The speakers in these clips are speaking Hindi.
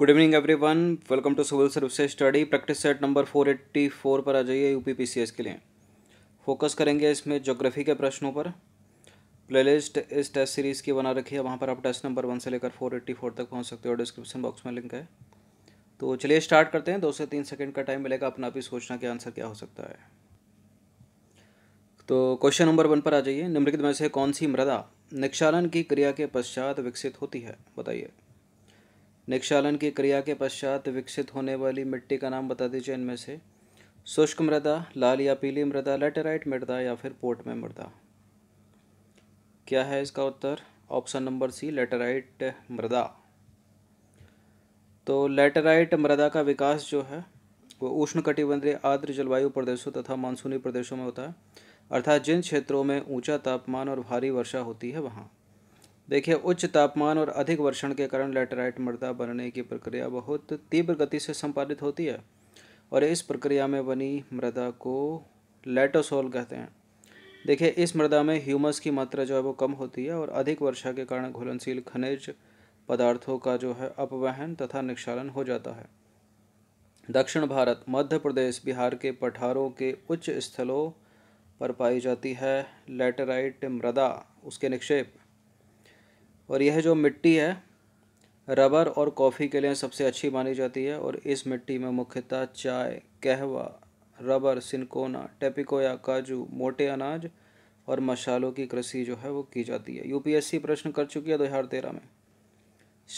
good evening everyone welcome to civil services study practice set number four eighty four पर आ जाइए यूपी पीसीएस के लिए फोकस करेंगे इसमें ज्योग्राफी के प्रश्नों पर प्लेलिस्ट इस टेस्ट सीरीज़ की बना रखी है वहाँ पर आप टेस्ट नंबर वन से लेकर फोर एट्टी फोर तक पहुँच सकते हो डिस्क्रिप्शन बॉक्स में लिंक है तो चलिए स्टार्ट करते हैं दो से तीन सेकेंड का टाइम मिलेगा अपना भी सोचना कि आंसर क्या हो सकता है तो क्वेश्चन नंबर वन पर आ जाइए निम्नलिखित में से कौन सी मृदा निक्षालन की क्रिया के पश्चात विकसित होती है बताइए निक्षालन की क्रिया के पश्चात विकसित होने वाली मिट्टी का नाम बता दीजिए इनमें से शुष्क मृदा लाल या पीली मृदा लेटेराइट मृदा या फिर पोर्ट में मृदा क्या है इसका उत्तर ऑप्शन नंबर सी लेटेराइट मृदा तो लेटेराइट मृदा का विकास जो है वो उष्ण कटिबंधीय आर्द्र जलवायु प्रदेशों तथा मानसूनी प्रदेशों में होता है अर्थात जिन क्षेत्रों में ऊंचा तापमान और भारी वर्षा होती है वहाँ देखिए उच्च तापमान और अधिक वर्षण के कारण लेटेराइट मृदा बनने की प्रक्रिया बहुत तीव्र गति से संपादित होती है और इस प्रक्रिया में बनी मृदा को लेटोसोल कहते हैं देखिए इस मृदा में ह्यूमस की मात्रा जो है वो कम होती है और अधिक वर्षा के कारण घुलनशील खनिज पदार्थों का जो है अपवहन तथा निक्षालन हो जाता है दक्षिण भारत मध्य प्रदेश बिहार के पठारों के उच्च स्थलों पर पाई जाती है लेटेराइट मृदा उसके निक्षेप और यह जो मिट्टी है रबर और कॉफ़ी के लिए सबसे अच्छी मानी जाती है और इस मिट्टी में मुख्यतः चाय कहवा रबर सिनकोना टेपिकोया काजू मोटे अनाज और मसालों की कृषि जो है वो की जाती है यूपीएससी प्रश्न कर चुकी है दो हज़ार तेरह में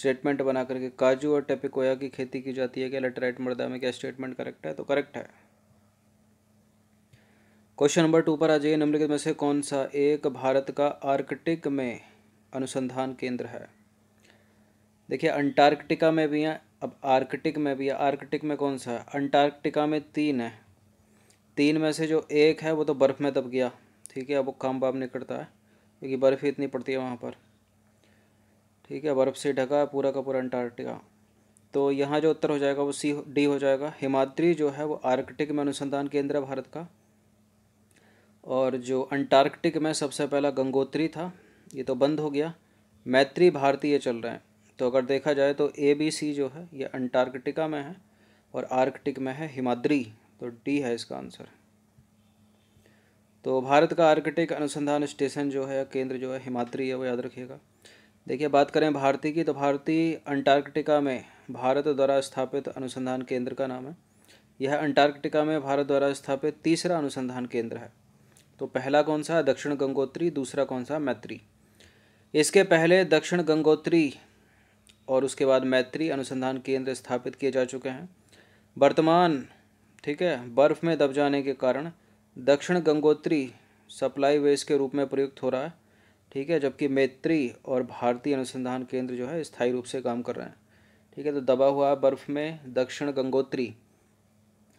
स्टेटमेंट बना करके काजू और टेपिकोया की खेती की जाती है क्या लेटराइट मृदा में क्या स्टेटमेंट करेक्ट है तो करेक्ट है क्वेश्चन नंबर टू पर आ जाइए निम्नलिखित में से कौन सा एक भारत का आर्कटिक में अनुसंधान केंद्र है देखिए अंटार्कटिका में भी हैं अब आर्कटिक में भी है आर्कटिक में कौन सा है अंटार्कटिका में तीन है तीन में से जो एक है वो तो बर्फ़ में दब गया ठीक है अब वो काम बाब निकलता है क्योंकि बर्फ़ ही इतनी पड़ती है वहाँ पर ठीक है बर्फ़ से ढका है पूरा का पूरा अंटार्कटिका तो यहाँ जो उत्तर हो जाएगा वो सी डी हो जाएगा हिमाद्री जो है वो आर्कटिक में अनुसंधान केंद्र है भारत का और जो अंटार्कटिक में सबसे पहला गंगोत्री था ये तो बंद हो गया मैत्री भारतीय चल रहे हैं तो अगर देखा जाए तो ए बी सी जो है ये अंटार्कटिका में है और आर्कटिक में है हिमाद्री तो डी है इसका आंसर तो भारत का आर्कटिक अनुसंधान स्टेशन जो है केंद्र जो है हिमाद्री है वो याद रखिएगा देखिए बात करें भारती की तो भारतीय अंटार्कटिका में भारत द्वारा स्थापित अनुसंधान केंद्र का नाम है यह अंटार्कटिका में भारत द्वारा स्थापित तीसरा अनुसंधान केंद्र है तो पहला कौन सा दक्षिण गंगोत्री दूसरा कौन सा मैत्री इसके पहले दक्षिण गंगोत्री और उसके बाद मैत्री अनुसंधान केंद्र स्थापित किए जा चुके हैं वर्तमान ठीक है बर्फ़ में दब जाने के कारण दक्षिण गंगोत्री सप्लाई वेस के रूप में प्रयुक्त हो रहा है ठीक है जबकि मैत्री और भारतीय अनुसंधान केंद्र जो है स्थायी रूप से काम कर रहे हैं ठीक है तो दबा हुआ बर्फ़ में दक्षिण गंगोत्री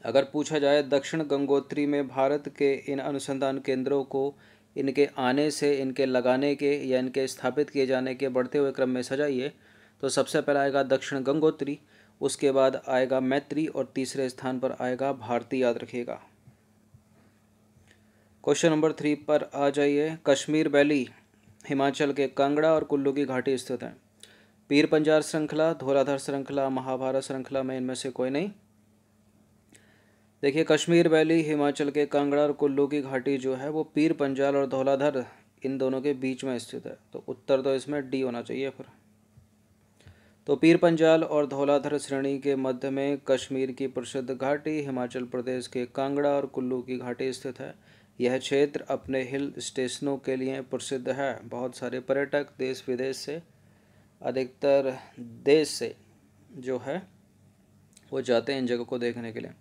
अगर पूछा जाए दक्षिण गंगोत्री में भारत के इन अनुसंधान केंद्रों को इनके आने से इनके लगाने के या इनके स्थापित किए जाने के बढ़ते हुए क्रम में सजाइए तो सबसे पहला आएगा दक्षिण गंगोत्री उसके बाद आएगा मैत्री और तीसरे स्थान पर आएगा भारती याद रखिएगा क्वेश्चन नंबर थ्री पर आ जाइए कश्मीर वैली हिमाचल के कांगड़ा और कुल्लू की घाटी स्थित हैं पीर पंजार श्रृंखला धौलाधर श्रृंखला महाभारत श्रृंखला में इनमें से कोई नहीं देखिए कश्मीर वैली हिमाचल के कांगड़ा और कुल्लू की घाटी जो है वो पीर पंजाल और धौलाधर इन दोनों के बीच में स्थित है तो उत्तर तो इसमें डी होना चाहिए फिर तो पीर पंजाल और धौलाधर श्रेणी के मध्य में कश्मीर की प्रसिद्ध घाटी हिमाचल प्रदेश के कांगड़ा और कुल्लू की घाटी स्थित है यह क्षेत्र अपने हिल स्टेशनों के लिए प्रसिद्ध है बहुत सारे पर्यटक देश विदेश से अधिकतर देश से जो है वो जाते हैं इन जगह को देखने के लिए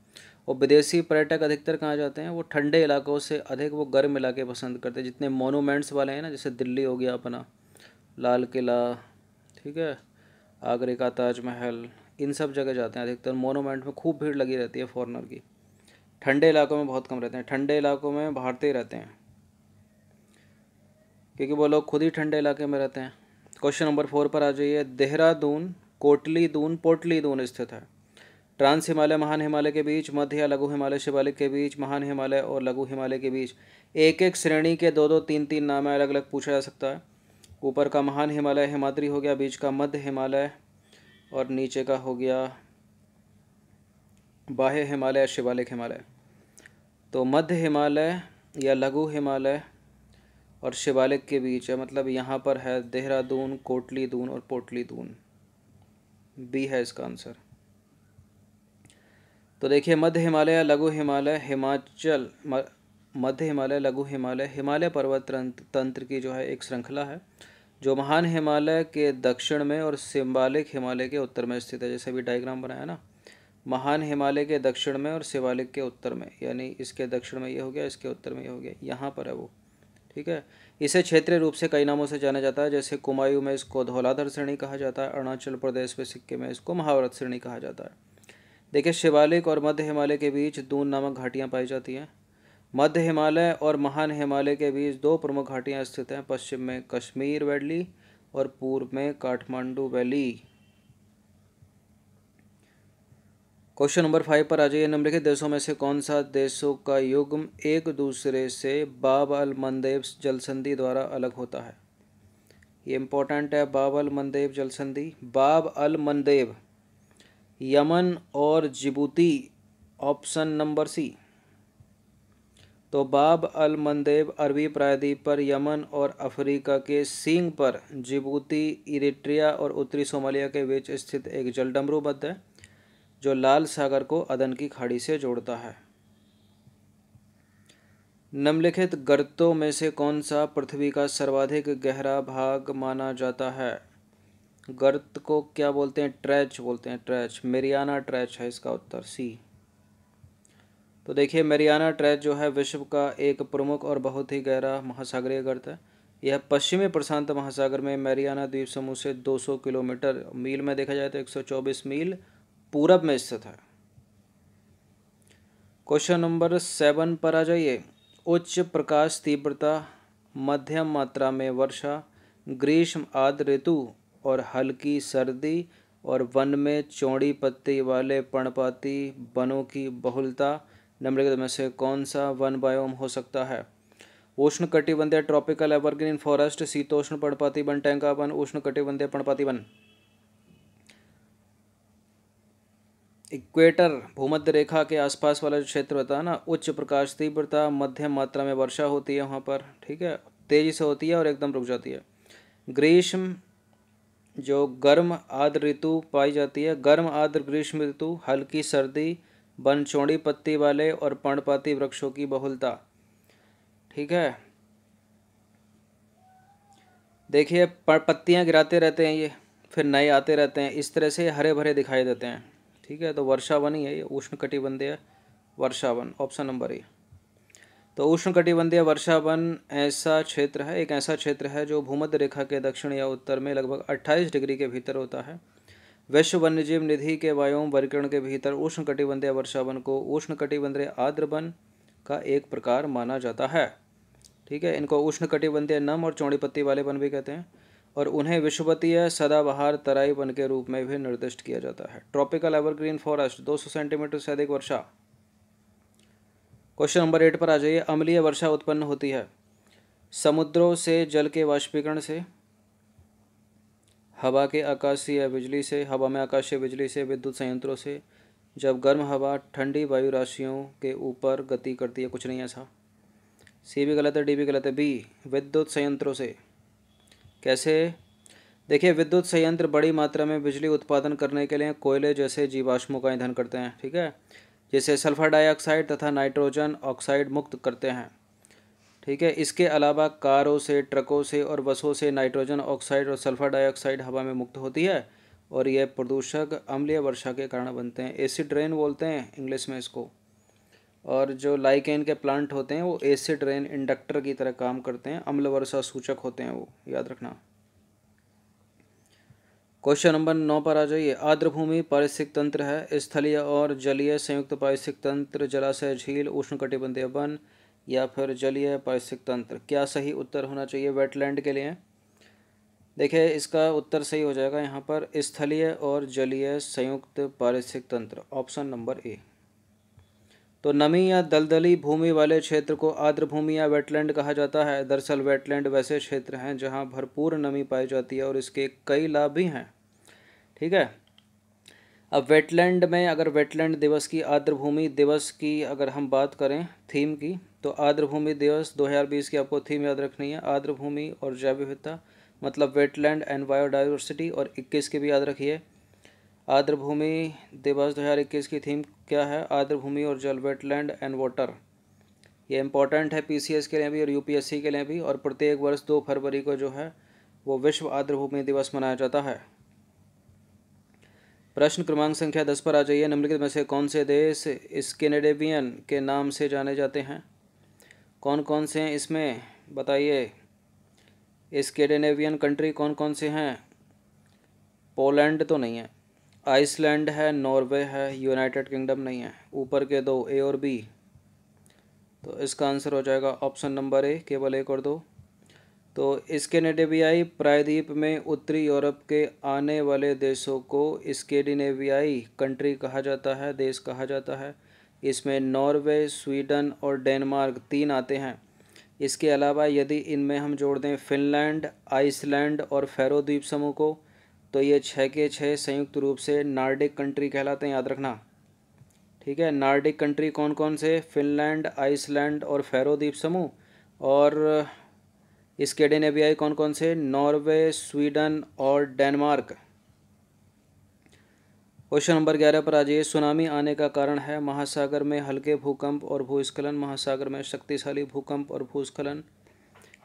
और विदेशी पर्यटक अधिकतर कहाँ जाते हैं वो ठंडे इलाकों से अधिक वो गर्म इलाके पसंद करते हैं जितने मोनूमेंट्स वाले हैं ना जैसे दिल्ली हो गया अपना लाल किला ठीक है आगरे का ताजमहल इन सब जगह जाते हैं अधिकतर मोनूमेंट में खूब भीड़ लगी रहती है फॉरनर की ठंडे इलाकों में बहुत कम रहते हैं ठंडे इलाकों में भारतीय रहते हैं क्योंकि वो लोग खुद ही ठंडे इलाके में रहते हैं क्वेश्चन नंबर फोर पर आ जाइए देहरादून कोटली दून पोटली दून स्थित है ट्रांस हिमालय महान हिमालय के बीच मध्य या लघु हिमालय शिवालिक के बीच महान हिमालय और लघु हिमालय के बीच एक एक श्रेणी के दो दो तीन तीन नाम अलग अलग पूछा जा सकता है ऊपर का महान हिमालय हिमाद्री हो गया बीच का मध्य हिमालय और नीचे का हो गया बाह्य हिमालय शिवालिक हिमालय तो मध्य हिमालय या लघु हिमालय और शिवालिक के बीच है मतलब यहाँ पर है देहरादून कोटली दून और पोटली दून बी है इसका आंसर तो देखिए मध्य हिमालय लघु हिमालय हिमाचल मध्य हिमालय लघु हिमालय हिमालय पर्वत तंत्र की जो है एक श्रृंखला है जो महान हिमालय के दक्षिण में और सिम्बालिक हिमालय के उत्तर में स्थित है जैसे अभी डायग्राम बनाया ना महान हिमालय के दक्षिण में और शिवालिक के उत्तर में यानी इसके दक्षिण में ये हो गया इसके उत्तर में ये हो गया यहाँ पर है वो ठीक है इसे क्षेत्रीय रूप से कई नामों से जाना जाता है जैसे कुमायूं में इसको धौलाधर श्रेणी कहा जाता है अरुणाचल प्रदेश में सिक्किम में इसको महाव्रत श्रेणी कहा जाता है देखिए शिवालिक और मध्य हिमालय के बीच दून नामक घाटियाँ पाई जाती हैं मध्य हिमालय और महान हिमालय के बीच दो प्रमुख घाटियाँ स्थित हैं पश्चिम में कश्मीर वैली और पूर्व में Kathmandu valley question number five पर आ जाइए के देशों में से कौन सा देशों का युग्म एक दूसरे से बाब अल मंदेव जलसंधि द्वारा अलग होता है ये इम्पोर्टेंट है बाब अल मंदेव जलसंधि बाब अल मंदेव यमन और जिबूती ऑप्शन नंबर सी तो बाब अल मंदेब अरबी प्रायद्वीप पर यमन और अफ्रीका के सींग पर जिबूती इरिट्रिया और उत्तरी सोमालिया के बीच स्थित एक जलडमरू बद्ध है जो लाल सागर को अदन की खाड़ी से जोड़ता है निम्नलिखित गर्तों में से कौन सा पृथ्वी का सर्वाधिक गहरा भाग माना जाता है गर्त को क्या बोलते हैं ट्रैच बोलते हैं ट्रैच मेरियाना ट्रैच है इसका उत्तर सी तो देखिए मेरियाना ट्रैच जो है विश्व का एक प्रमुख और बहुत ही गहरा महासागरीय गर्त है यह पश्चिमी प्रशांत महासागर में मैरियाना द्वीप समूह से 200 किलोमीटर मील में देखा जाए तो 124 मील पूरब में स्थित है क्वेश्चन नंबर सेवन पर आ जाइए उच्च प्रकाश तीव्रता मध्यम मात्रा में वर्षा ग्रीष्म आदि ऋतु और हल्की सर्दी और वन में चौड़ी पत्ती वाले पर्णपाती वनों की बहुलता निम्नलिखित में से कौन सा वन बायोम हो सकता है उष्ण कटिबंधीय ट्रॉपिकल एवरग्रीन फॉरेस्ट शीतोष्ण पर्णपाती वन टैंका वन उष्ण कटिबंधीय पर्णपाती वन इक्वेटर भूमध्य रेखा के आसपास वाला जो क्षेत्र होता है ना उच्च प्रकाश तीव्रता मध्यम मात्रा में वर्षा होती है वहाँ पर ठीक है तेज़ी से होती है और एकदम रुक जाती है ग्रीष्म जो गर्म आर्द्र ऋतु पाई जाती है गर्म आर्द्र ग्रीष्म ऋतु हल्की सर्दी बन चौड़ी पत्ती वाले और पर्णपाती वृक्षों की बहुलता ठीक है देखिए पत्तियाँ गिराते रहते हैं ये फिर नए आते रहते हैं इस तरह से हरे भरे दिखाई देते हैं ठीक है तो वर्षावन ही है ये उष्ण कटिबंधीय वर्षावन ऑप्शन नंबर ए तो उष्णकटिबंधीय वर्षावन ऐसा क्षेत्र है एक ऐसा क्षेत्र है जो भूमध्य रेखा के दक्षिण या उत्तर में लगभग 28 डिग्री के भीतर होता है वैश्व वन्यजीव निधि के वायोम वर्गीकरण के भीतर उष्णकटिबंधीय वर्षावन को उष्णकटिबंधीय आर्द्र वन का एक प्रकार माना जाता है ठीक है इनको उष्णकटिबंधीय नम और चौड़ी पत्ती वाले वन भी कहते हैं और उन्हें विश्वपतीय सदाबहार तराई वन के रूप में भी निर्दिष्ट किया जाता है ट्रॉपिकल एवरग्रीन फॉरेस्ट 200 सेंटीमीटर से अधिक वर्षा क्वेश्चन नंबर एट पर आ जाइए अम्लीय वर्षा उत्पन्न होती है समुद्रों से जल के वाष्पीकरण से हवा के आकाशीय बिजली से हवा में आकाशीय बिजली से विद्युत संयंत्रों से जब गर्म हवा ठंडी वायु राशियों के ऊपर गति करती है कुछ नहीं ऐसा सी भी गलत है डी भी गलत है बी विद्युत संयंत्रों से कैसे देखिए विद्युत संयंत्र बड़ी मात्रा में बिजली उत्पादन करने के लिए कोयले जैसे जीवाश्मों का ईंधन करते हैं ठीक है जैसे सल्फ़र डाइऑक्साइड तथा नाइट्रोजन ऑक्साइड मुक्त करते हैं ठीक है इसके अलावा कारों से ट्रकों से और बसों से नाइट्रोजन ऑक्साइड और सल्फ़र डाइऑक्साइड हवा में मुक्त होती है और यह प्रदूषक अम्लीय वर्षा के कारण बनते हैं एसिड रेन बोलते हैं इंग्लिश में इसको और जो लाइकेन के प्लांट होते हैं वो एसिड रेन इंडक्टर की तरह काम करते हैं अम्ल वर्षा सूचक होते हैं वो याद रखना क्वेश्चन नंबर नौ पर आ जाइए आर्द्रभूमि पारिस्थितिक तंत्र है स्थलीय और जलीय संयुक्त पारिस्थितिक तंत्र जलाशय झील उष्णकटिबंधीय वन या फिर जलीय पारिस्थितिक तंत्र क्या सही उत्तर होना चाहिए वेटलैंड के लिए देखिए इसका उत्तर सही हो जाएगा यहाँ पर स्थलीय और जलीय संयुक्त पारिस्थितिक तंत्र ऑप्शन नंबर ए तो नमी या दलदली भूमि वाले क्षेत्र को आर्द्र भूमि या वेटलैंड कहा जाता है दरअसल वेटलैंड वैसे क्षेत्र हैं जहाँ भरपूर नमी पाई जाती है और इसके कई लाभ भी हैं ठीक है अब वेटलैंड में अगर वेटलैंड दिवस की आर्द्र भूमि दिवस की अगर हम बात करें थीम की तो आर्द्र भूमि दिवस 2020 की आपको थीम याद रखनी है आर्द्र भूमि और जैव विविधता मतलब वेटलैंड एंड बायोडाइवर्सिटी और 21 की भी याद रखिए आर्द्र भूमि दिवस 2021 की थीम क्या है आर्द्र भूमि और जल वेटलैंड एंड वाटर ये इंपॉर्टेंट है पीसीएस के लिए भी और यूपीएससी के लिए भी और प्रत्येक वर्ष दो फरवरी को जो है वो विश्व आर्द्र भूमि दिवस मनाया जाता है प्रश्न क्रमांक संख्या दस पर आ जाइए निम्नलिखित में से कौन से देश स्केनेडेवियन के नाम से जाने जाते हैं कौन कौन से हैं इसमें बताइए स्केडेनेवियन कंट्री कौन कौन से हैं पोलैंड तो नहीं है आइसलैंड है नॉर्वे है यूनाइटेड किंगडम नहीं है ऊपर के दो ए और बी तो इसका आंसर हो जाएगा ऑप्शन नंबर ए केवल एक और दो तो स्केनेडेवियाई प्रायद्वीप में उत्तरी यूरोप के आने वाले देशों को स्केडिनेवियाई कंट्री कहा जाता है देश कहा जाता है इसमें नॉर्वे स्वीडन और डेनमार्क तीन आते हैं इसके अलावा यदि इनमें हम जोड़ दें फिनलैंड आइसलैंड और फेरो द्वीप समूह को तो ये छः के छः संयुक्त रूप से नार्डिक कंट्री कहलाते हैं याद रखना ठीक है नार्डिक कंट्री कौन कौन से फिनलैंड आइसलैंड और फेरो द्वीप समूह और स्केडेनेबियाई कौन कौन से नॉर्वे स्वीडन और डेनमार्क क्वेश्चन नंबर ग्यारह पर आ जाइए सुनामी आने का कारण है महासागर में हल्के भूकंप और भूस्खलन महासागर में शक्तिशाली भूकंप और भूस्खलन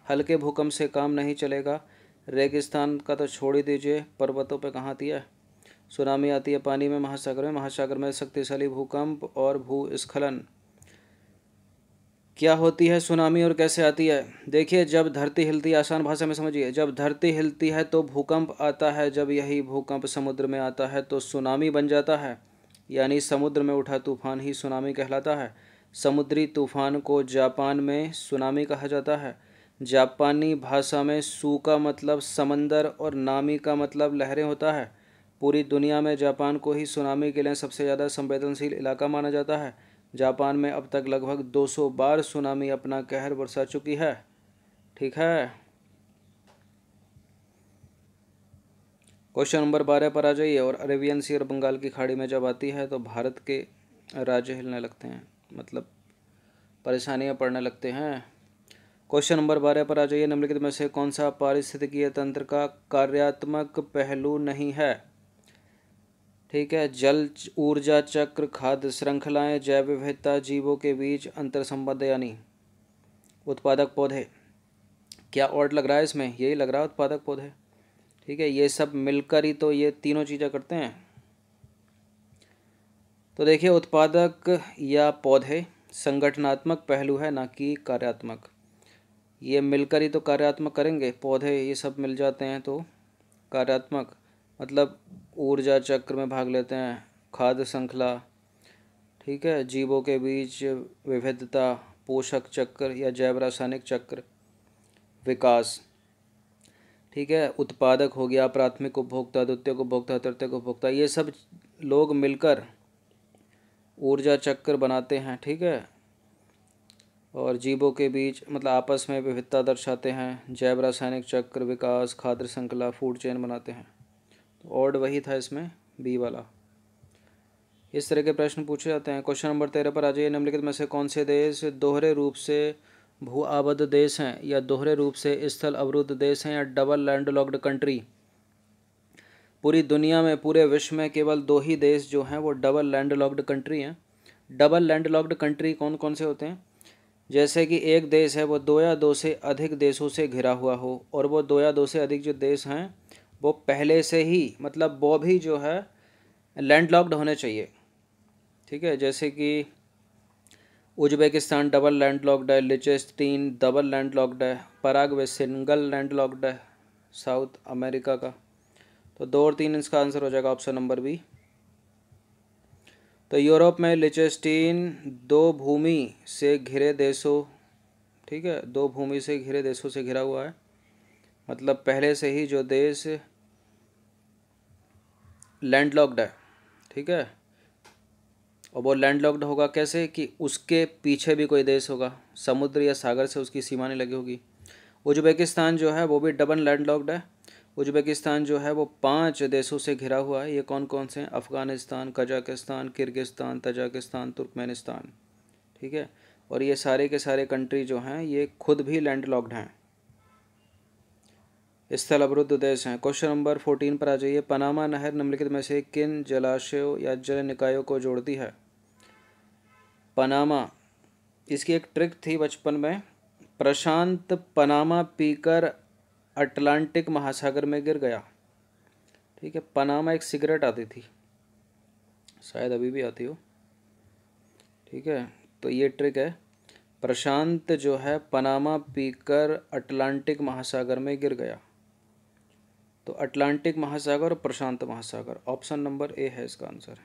हल्के भूकंप से काम नहीं चलेगा रेगिस्तान का तो छोड़ ही दीजिए पर्वतों पर कहाँ आती है सुनामी आती है पानी में महासागर में महासागर में शक्तिशाली भूकंप और भूस्खलन क्या होती है सुनामी और कैसे आती है देखिए जब धरती हिलती है आसान भाषा में समझिए जब धरती हिलती है तो भूकंप आता है जब यही भूकंप समुद्र में आता है तो सुनामी बन जाता है यानी समुद्र में उठा तूफान ही सुनामी कहलाता है समुद्री तूफान को जापान में सुनामी कहा जाता है जापानी भाषा में सू का मतलब समंदर और नामी का मतलब लहरें होता है पूरी दुनिया में जापान को ही सुनामी के लिए सबसे ज़्यादा संवेदनशील इलाका माना जाता है जापान में अब तक लगभग 200 बार सुनामी अपना कहर बरसा चुकी है ठीक है क्वेश्चन नंबर बारह पर आ जाइए और अरेबियन सी और बंगाल की खाड़ी में जब आती है तो भारत के राज्य हिलने लगते हैं मतलब परेशानियाँ पड़ने लगते हैं क्वेश्चन नंबर बारह पर आ जाइए निम्नलिखित में से कौन सा पारिस्थितिकीय तंत्र का कार्यात्मक पहलू नहीं है ठीक है जल ऊर्जा चक्र खाद्य श्रृंखलाएं जैव विविधता जीवों के बीच अंतर संबंध यानी उत्पादक पौधे क्या और लग रहा है इसमें यही लग रहा है उत्पादक पौधे ठीक है ये सब मिलकर ही तो ये तीनों चीज़ें करते हैं तो देखिए उत्पादक या पौधे संगठनात्मक पहलू है ना कि कार्यात्मक ये मिलकर ही तो कार्यात्मक करेंगे पौधे ये सब मिल जाते हैं तो कार्यात्मक मतलब ऊर्जा चक्र में भाग लेते हैं खाद्य श्रृंखला ठीक है जीवों के बीच विविधता पोषक चक्र या जैव रासायनिक चक्र विकास ठीक है उत्पादक हो गया प्राथमिक उपभोक्ता द्वितीय उपभोक्ता तृतीय उपभोक्ता ये सब लोग मिलकर ऊर्जा चक्र बनाते हैं ठीक है और जीवों के बीच मतलब आपस में विविधता दर्शाते हैं जैव रासायनिक चक्र विकास खाद्य श्रृंखला फूड चेन बनाते हैं तो ऑर्ड वही था इसमें बी वाला इस तरह के प्रश्न पूछे जाते हैं क्वेश्चन नंबर तेरह पर आ जाइए निम्नलिखित में से कौन से देश दोहरे रूप से भू आबद्ध देश हैं या दोहरे रूप से स्थल अवरुद्ध देश हैं या डबल लैंड लॉक्ड कंट्री पूरी दुनिया में पूरे विश्व में केवल दो ही देश जो हैं वो डबल लैंड लॉक्ड कंट्री हैं डबल लैंड लॉक्ड कंट्री कौन कौन से होते हैं जैसे कि एक देश है वो दो या दो से अधिक देशों से घिरा हुआ हो और वो दो या दो से अधिक जो देश हैं वो पहले से ही मतलब वो भी जो है लैंडलॉक्ड होने चाहिए ठीक है जैसे कि उज्बेकिस्तान डबल लैंडलॉक्ड है लिचेस्टीन डबल लैंडलॉक्ड है परागवे सिंगल लैंडलॉक्ड है साउथ अमेरिका का तो दो और तीन इसका आंसर हो जाएगा ऑप्शन नंबर बी तो यूरोप में लिचेस्टीन दो भूमि से घिरे देशों ठीक है दो भूमि से घिरे देशों से घिरा हुआ है मतलब पहले से ही जो देश लैंडलॉक्ड है ठीक है और वो लैंडलॉक्ड होगा कैसे कि उसके पीछे भी कोई देश होगा समुद्र या सागर से उसकी सीमा नहीं लगी होगी उज्बेकिस्तान जो है वो भी डबल लैंडलॉक्ड है उज्बेकिस्तान जो है वो पांच देशों से घिरा हुआ है ये कौन कौन से हैं Afghanistan Kazakhstan Kyrgyzstan Tajikistan Turkmenistan ठीक है और ये सारे के सारे कंट्री जो हैं ये खुद भी लैंड लॉक्ड हैं स्थल अवरुद्ध देश हैं क्वेश्चन नंबर फोर्टीन पर आ जाइए पनामा नहर निम्नलिखित में से किन जलाशयों या जल निकायों को जोड़ती है पनामा इसकी एक ट्रिक थी बचपन में प्रशांत पनामा पीकर अटलांटिक महासागर में गिर गया ठीक है पनामा एक सिगरेट आती थी शायद अभी भी आती हो ठीक है तो ये ट्रिक है प्रशांत जो है पनामा पीकर अटलांटिक महासागर में गिर गया तो अटलांटिक महासागर और प्रशांत महासागर ऑप्शन नंबर ए है इसका आंसर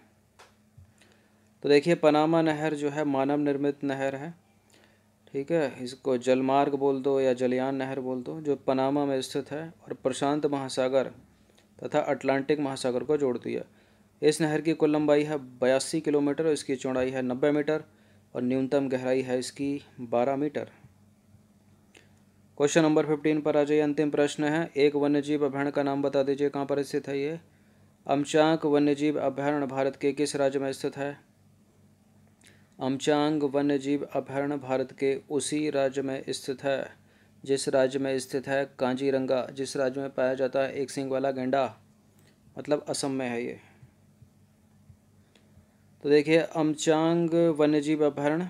तो देखिए पनामा नहर जो है मानव निर्मित नहर है ठीक है इसको जलमार्ग बोल दो या जलयान नहर बोल दो जो पनामा में स्थित है और प्रशांत महासागर तथा अटलांटिक महासागर को जोड़ती है इस नहर की कुल लंबाई है बयासी किलोमीटर और इसकी चौड़ाई है नब्बे मीटर और न्यूनतम गहराई है इसकी बारह मीटर क्वेश्चन नंबर फिफ्टीन पर आ जाइए अंतिम प्रश्न है एक वन्यजीव अभ्यारण का नाम बता दीजिए कहाँ पर स्थित है ये अमचाक वन्यजीव अभ्यारण्य भारत के किस राज्य में स्थित है अमचांग वन्यजीव अभयारण्य भारत के उसी राज्य में स्थित है जिस राज्य में स्थित है कांजीरंगा जिस राज्य में पाया जाता है एक सिंह वाला गेंडा मतलब असम में है ये तो देखिए अमचांग वन्यजीव अभ्यारण्य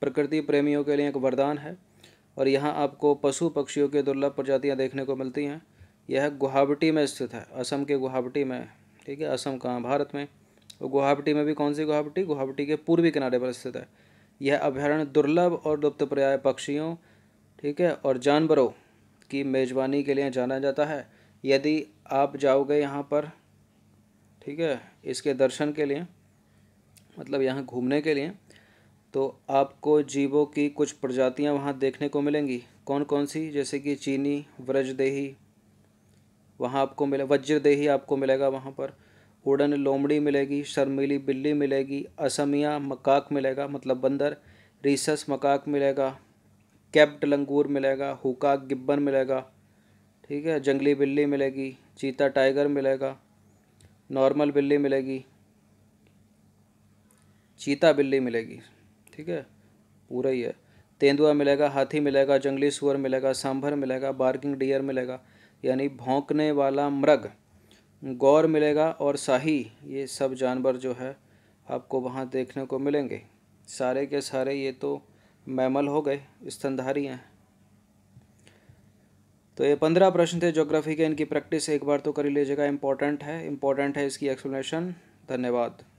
प्रकृति प्रेमियों के लिए एक वरदान है और यहाँ आपको पशु पक्षियों की दुर्लभ प्रजातियाँ देखने को मिलती हैं यह गुवाहाटी में स्थित है असम के गुवाहाटी में ठीक है असम कहाँ भारत में और गुवाहाटी में भी कौन सी गुवाहाटी गुवाहाटी के पूर्वी किनारे पर स्थित है यह अभ्यारण्य दुर्लभ और लुप्तप्राय पक्षियों ठीक है और जानवरों की मेज़बानी के लिए जाना जाता है यदि आप जाओगे यहाँ पर ठीक है इसके दर्शन के लिए मतलब यहाँ घूमने के लिए तो आपको जीवों की कुछ प्रजातियाँ वहाँ देखने को मिलेंगी कौन कौन सी जैसे कि चीनी व्रजदेही वहाँ आपको मिले वज्रदेही आपको मिलेगा वहाँ पर उड़न लोमड़ी मिलेगी शर्मीली बिल्ली मिलेगी असमिया मकाक मिलेगा मतलब बंदर रीसस मकाक मिलेगा कैप्ट लंगूर मिलेगा हुका गिब्बन मिलेगा ठीक है जंगली बिल्ली मिलेगी चीता टाइगर मिलेगा नॉर्मल बिल्ली मिलेगी चीता बिल्ली मिलेगी ठीक है पूरा ही है तेंदुआ मिलेगा हाथी मिलेगा जंगली सुअर मिलेगा सांभर मिलेगा बार्किंग डियर मिलेगा यानी भौंकने वाला मृग गौर मिलेगा और शाही ये सब जानवर जो है आपको वहाँ देखने को मिलेंगे सारे के सारे ये तो मैमल हो गए स्तनधारी हैं तो ये पंद्रह प्रश्न थे ज्योग्राफी के इनकी प्रैक्टिस एक बार तो कर ही लीजिएगा इंपॉर्टेंट है इम्पॉर्टेंट है इसकी एक्सप्लेनेशन धन्यवाद